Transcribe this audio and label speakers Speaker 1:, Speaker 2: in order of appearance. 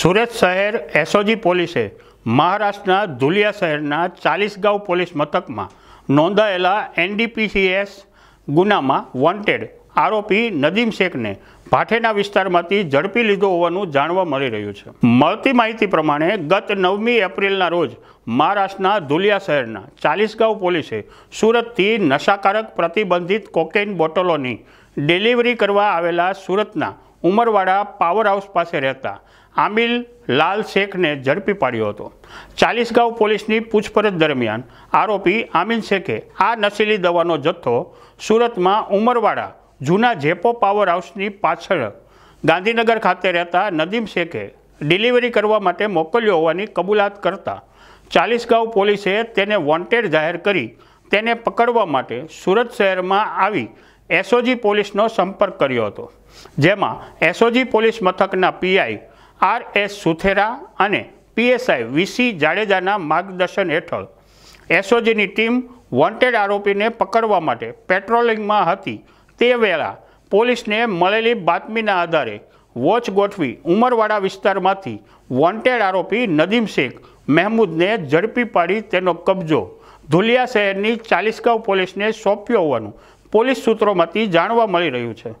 Speaker 1: સુરત શહેર એસઓજી પોલીસે મહારાષ્ટ્રના ધુલિયા શહેરના ચાલીસગાંવ પોલીસ મથકમાં નોંધાયેલા એનડીપીસીએસ ગુનામાં વોન્ટેડ આરોપી નદીમ શેખને ભાઠેના વિસ્તારમાંથી ઝડપી લીધો હોવાનું જાણવા મળી રહ્યું છે મળતી માહિતી પ્રમાણે ગત નવમી એપ્રિલના રોજ મહારાષ્ટ્રના ધુલિયા શહેરના ચાલીસગાંવ પોલીસે સુરતથી નશાકારક પ્રતિબંધિત કોકેઇન બોટલોની ડિલિવરી કરવા આવેલા સુરતના ઉમરવાડા પાવર હાઉસ પાસે રહેતા આમિલ લાલ શેખને ઝડપી પાડ્યો હતો ચાલીસગાંવ પોલીસની પૂછપરછ દરમિયાન આરોપી આમિન શેખે આ નશીલી દવાનો જથ્થો સુરતમાં ઉમરવાડા જૂના જેપો પાવર હાઉસની પાછળ ગાંધીનગર ખાતે રહેતા નદીમ શેખે ડિલિવરી કરવા માટે મોકલ્યો હોવાની કબૂલાત કરતા ચાલીસગાંવ પોલીસે તેને વોન્ટેડ જાહેર કરી તેને પકડવા માટે સુરત શહેરમાં આવી એસઓજી પોલીસનો સંપર્ક કર્યો હતો જેમાં એસઓજી પોલીસ મથકના પીઆઈ આર એસ સુથેરા અને પીએસઆઈ વીસી જાડેજાના માર્ગદર્શન હેઠળ એસઓજીની ટીમ વોન્ટેડ આરોપીને પકડવા માટે પેટ્રોલિંગમાં હતી તે વેળા પોલીસને મળેલી બાતમીના આધારે વોચ ગોઠવી ઉમરવાડા વિસ્તારમાંથી વોન્ટેડ આરોપી નદીમ શેખ મહેમૂદને ઝડપી પાડી તેનો કબજો ધુલિયા શહેરની ચાલીસગાંવ પોલીસને સોંપ્યો હોવાનું પોલીસ સૂત્રોમાંથી જાણવા મળી રહ્યું છે